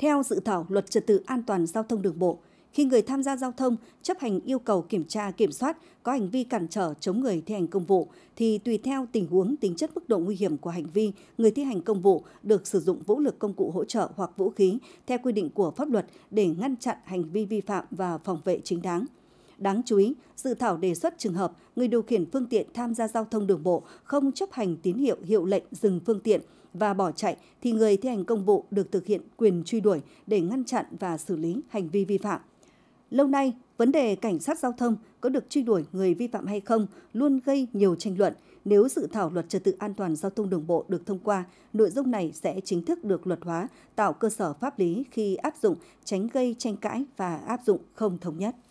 Theo dự thảo luật trật tự an toàn giao thông đường bộ, khi người tham gia giao thông chấp hành yêu cầu kiểm tra kiểm soát có hành vi cản trở chống người thi hành công vụ thì tùy theo tình huống tính chất mức độ nguy hiểm của hành vi người thi hành công vụ được sử dụng vũ lực công cụ hỗ trợ hoặc vũ khí theo quy định của pháp luật để ngăn chặn hành vi vi phạm và phòng vệ chính đáng Đáng chú ý, dự thảo đề xuất trường hợp người điều khiển phương tiện tham gia giao thông đường bộ không chấp hành tín hiệu hiệu lệnh dừng phương tiện và bỏ chạy thì người thi hành công vụ được thực hiện quyền truy đuổi để ngăn chặn và xử lý hành vi vi phạm. Lâu nay, vấn đề cảnh sát giao thông có được truy đuổi người vi phạm hay không luôn gây nhiều tranh luận. Nếu dự thảo luật trật tự an toàn giao thông đường bộ được thông qua, nội dung này sẽ chính thức được luật hóa, tạo cơ sở pháp lý khi áp dụng, tránh gây tranh cãi và áp dụng không thống nhất.